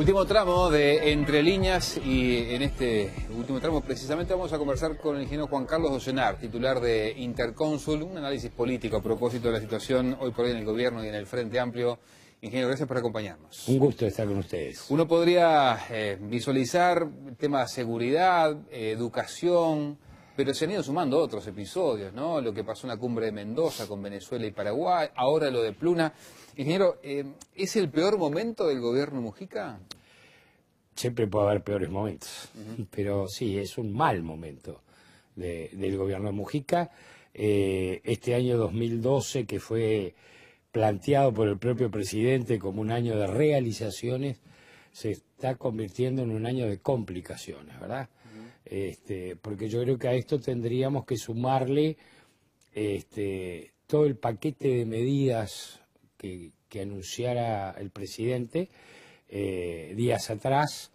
Último tramo de Entre Líneas y en este último tramo precisamente vamos a conversar con el ingeniero Juan Carlos Ocenar, titular de Intercónsul, un análisis político a propósito de la situación hoy por hoy en el gobierno y en el Frente Amplio. Ingeniero, gracias por acompañarnos. Un gusto estar con ustedes. Uno podría eh, visualizar temas de seguridad, eh, educación, pero se han ido sumando otros episodios, ¿no? Lo que pasó en la cumbre de Mendoza con Venezuela y Paraguay, ahora lo de Pluna. Ingeniero, eh, ¿es el peor momento del gobierno Mujica? Siempre puede haber peores momentos, pero sí, es un mal momento del gobierno Mujica. Eh, este año 2012, que fue planteado por el propio presidente como un año de realizaciones, se está convirtiendo en un año de complicaciones, ¿verdad? Este, porque yo creo que a esto tendríamos que sumarle este, todo el paquete de medidas que, anunciara el presidente eh, días atrás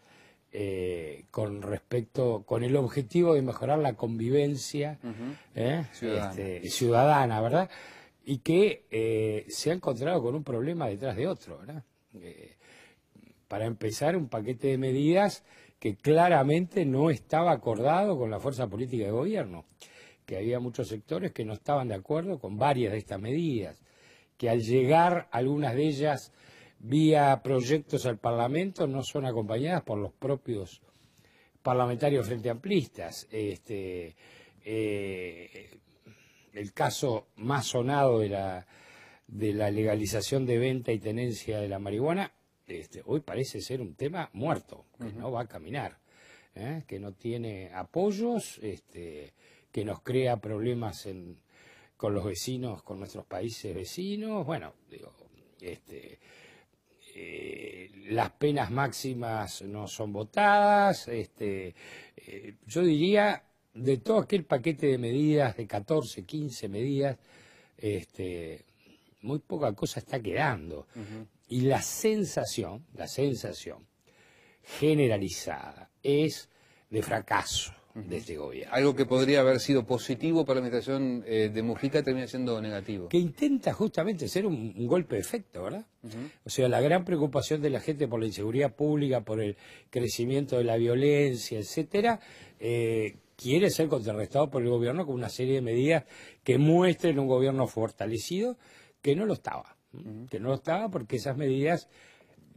eh, con respecto, con el objetivo de mejorar la convivencia ¿eh? ciudadana. Este, ciudadana. ¿verdad? Y que se ha encontrado con un problema detrás de otro, ¿verdad? para empezar, un paquete de medidas que claramente no estaba acordado con la fuerza política de gobierno, que había muchos sectores que no estaban de acuerdo con varias de estas medidas que al llegar algunas de ellas vía proyectos al Parlamento no son acompañadas por los propios parlamentarios frente amplistas. Este, eh, el caso más sonado de la, legalización de venta y tenencia de la marihuana, este, hoy parece ser un tema muerto, que no va a caminar, ¿eh? que no tiene apoyos, este, que nos crea problemas en, con los vecinos, con nuestros países vecinos, bueno, digo, este, eh, las penas máximas no son votadas, este, eh, yo diría, de todo aquel paquete de medidas, de 14, 15 medidas, este, muy poca cosa está quedando. Y la sensación, la sensación generalizada es de fracaso de este gobierno. Algo que podría haber sido positivo para la administración eh, de Mujica termina siendo negativo. Que intenta justamente ser un, golpe de efecto, ¿verdad? O sea, la gran preocupación de la gente por la inseguridad pública, por el crecimiento de la violencia, etcétera, eh, quiere ser contrarrestado por el gobierno con una serie de medidas que muestren un gobierno fortalecido que no lo estaba. Que no lo estaba porque esas medidas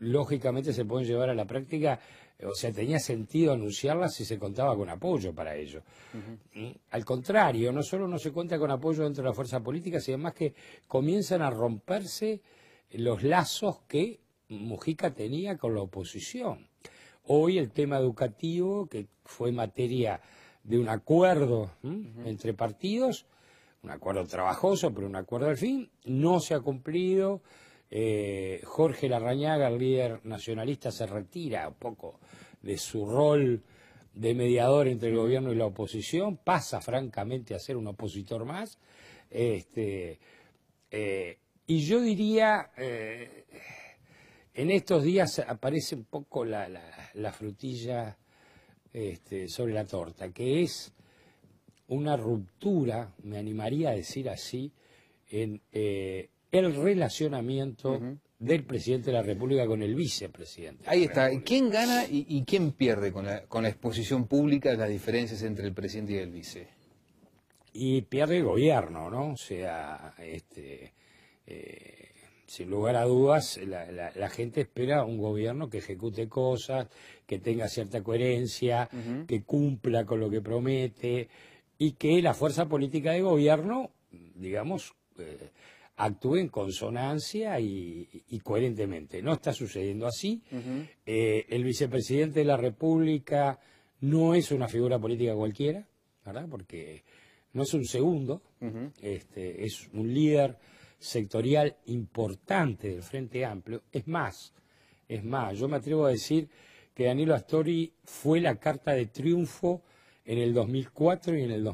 lógicamente se pueden llevar a la práctica o sea, tenía sentido anunciarla si se contaba con apoyo para ello. Al contrario, no solo no se cuenta con apoyo dentro de la fuerza política, sino más que comienzan a romperse los lazos que Mujica tenía con la oposición. Hoy el tema educativo, que fue materia de un acuerdo entre partidos, un acuerdo trabajoso, pero un acuerdo al fin, no se ha cumplido eh, Jorge Larrañaga, el líder nacionalista, se retira un poco de su rol de mediador entre el gobierno y la oposición, pasa francamente a ser un opositor más. Este, eh, y yo diría, eh, en estos días aparece un poco la, frutilla este, sobre la torta, que es una ruptura, me animaría a decir así, en el relacionamiento del presidente de la República con el vicepresidente. Ahí está. ¿Quién gana y, quién pierde con la, exposición pública de las diferencias entre el presidente y el vice? Y pierde el gobierno, ¿no? O sea, este, eh, sin lugar a dudas, la, gente espera un gobierno que ejecute cosas, que tenga cierta coherencia, que cumpla con lo que promete y que la fuerza política de gobierno, digamos, eh, actúe en consonancia y, coherentemente. No está sucediendo así. Eh, el vicepresidente de la República no es una figura política cualquiera, ¿verdad? Porque no es un segundo, este, es un líder sectorial importante del Frente Amplio. Es más, es más, yo me atrevo a decir que Danilo Astori fue la carta de triunfo en el 2004 y en el,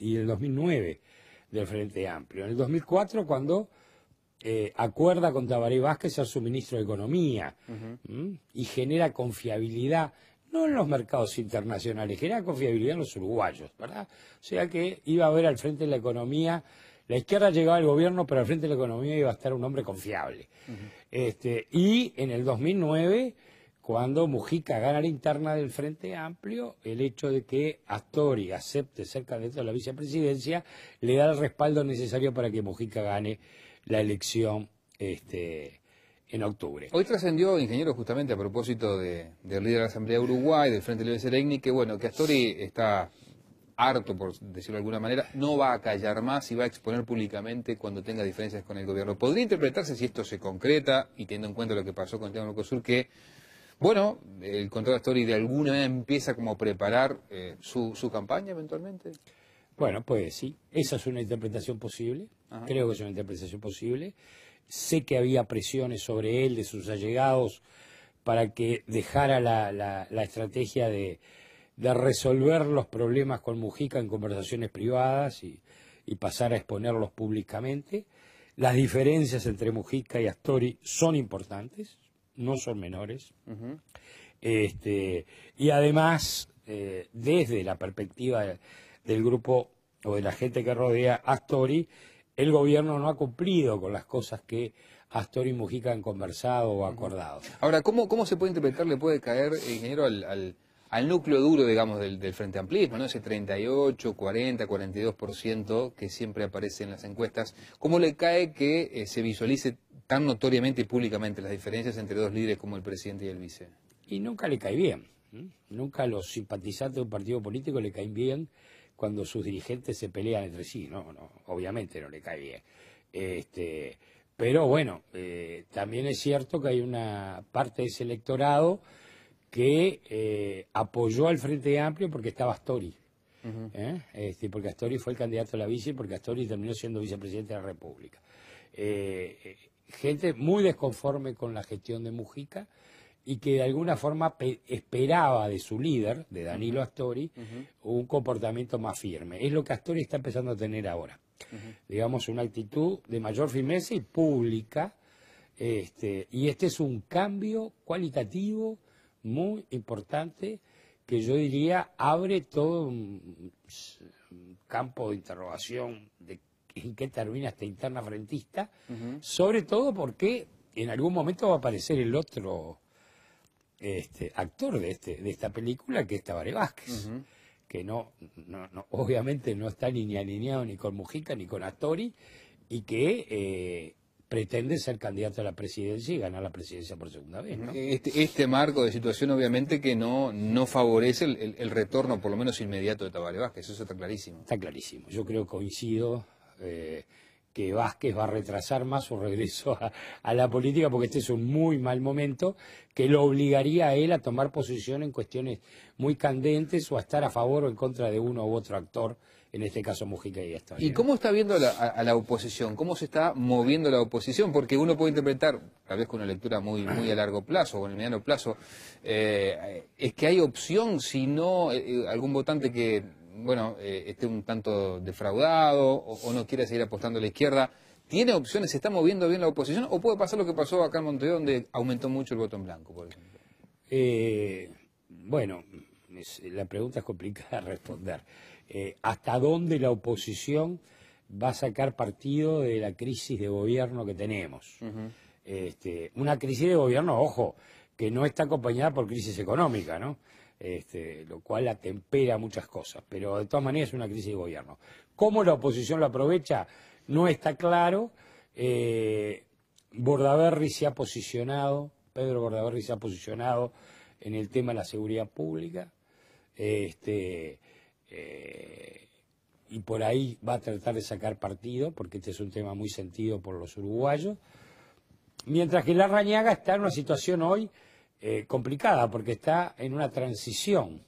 y el 2009 del Frente Amplio. En el 2004, cuando eh, acuerda con Tabaré Vázquez ser suministro de Economía y genera confiabilidad, no en los mercados internacionales, genera confiabilidad en los uruguayos, ¿verdad? O sea que iba a haber al frente de la economía, la izquierda llegaba al gobierno, pero al frente de la economía iba a estar un hombre confiable. Este, y en el 2009 cuando Mujica gana la interna del Frente Amplio, el hecho de que Astori acepte ser candidato a la vicepresidencia le da el respaldo necesario para que Mujica gane la elección este, en octubre. Hoy trascendió, ingeniero, justamente a propósito del líder de la Asamblea de Uruguay, del Frente Libre de que bueno, que Astori está harto, por decirlo de alguna manera, no va a callar más y va a exponer públicamente cuando tenga diferencias con el gobierno. Podría interpretarse si esto se concreta, y teniendo en cuenta lo que pasó con el tema Mercosur, que bueno, el contrato Astori de alguna manera empieza como a preparar eh, su, campaña eventualmente. Bueno, pues sí, esa es una interpretación posible, creo que es una interpretación posible. Sé que había presiones sobre él de sus allegados para que dejara la, la, estrategia de, resolver los problemas con Mujica en conversaciones privadas y, y pasar a exponerlos públicamente. Las diferencias entre Mujica y Astori son importantes, no son menores. este, y además, eh, desde la perspectiva del grupo o de la gente que rodea Astori, el gobierno no ha cumplido con las cosas que Astori y Mujica han conversado o acordado. Ahora, ¿cómo, cómo se puede interpretar, le puede caer, ingeniero, al, al, núcleo duro, digamos, del, del Frente Amplismo, ¿no? ese 38, 40, 42% que siempre aparece en las encuestas? ¿Cómo le cae que eh, se visualice tan notoriamente y públicamente las diferencias entre dos líderes como el presidente y el vice. Y nunca le cae bien. Nunca los simpatizantes de un partido político le caen bien cuando sus dirigentes se pelean entre sí. No, obviamente no le cae bien. Este, pero bueno, eh, también es cierto que hay una parte de ese electorado que eh, apoyó al Frente Amplio porque estaba Astori. ¿eh? Este, porque Astori fue el candidato a la vice y porque Astori terminó siendo vicepresidente de la República. Eh, gente muy desconforme con la gestión de Mujica y que de alguna forma esperaba de su líder, de Danilo Astori, un comportamiento más firme. Es lo que Astori está empezando a tener ahora. Digamos, una actitud de mayor firmeza y pública. Este, y este es un cambio cualitativo muy importante que yo diría abre todo un campo de interrogación de en qué termina esta interna frentista, sobre todo porque en algún momento va a aparecer el otro este, actor de, este, de esta película, que es Tabaré Vázquez, que no, obviamente no está ni, alineado ni con Mujica ni con Astori, y que eh, pretende ser candidato a la presidencia y ganar la presidencia por segunda vez. Este, este, marco de situación obviamente que no, no favorece el, retorno, por lo menos inmediato, de Tabaré Vázquez, eso está clarísimo. Está clarísimo, yo creo coincido eh, que Vázquez va a retrasar más su regreso a, la política porque este es un muy mal momento que lo obligaría a él a tomar posición en cuestiones muy candentes o a estar a favor o en contra de uno u otro actor, en este caso Mujica y esto ¿Y cómo está viendo a, la oposición? ¿Cómo se está moviendo la oposición? Porque uno puede interpretar, tal vez con una lectura muy, muy a largo plazo, o en el mediano plazo, eh, es que hay opción si no eh, algún votante que bueno, eh, esté un tanto defraudado o, no quiere seguir apostando a la izquierda. ¿Tiene opciones? ¿Se está moviendo bien la oposición? ¿O puede pasar lo que pasó acá en Montevideo, donde aumentó mucho el voto en blanco, eh, bueno, la pregunta es complicada de responder. Eh, ¿Hasta dónde la oposición va a sacar partido de la crisis de gobierno que tenemos? Este, una crisis de gobierno, ojo, que no está acompañada por crisis económica, ¿no? este, lo cual atempera muchas cosas. Pero de todas maneras es una crisis de gobierno. ¿Cómo la oposición lo aprovecha? No está claro. Eh, Bordaberry se ha posicionado, Pedro Bordaberry se ha posicionado en el tema de la seguridad pública. Este, eh, y por ahí va a tratar de sacar partido, porque este es un tema muy sentido por los uruguayos. Mientras que Rañaga está en una situación hoy eh, complicada porque está en una transición.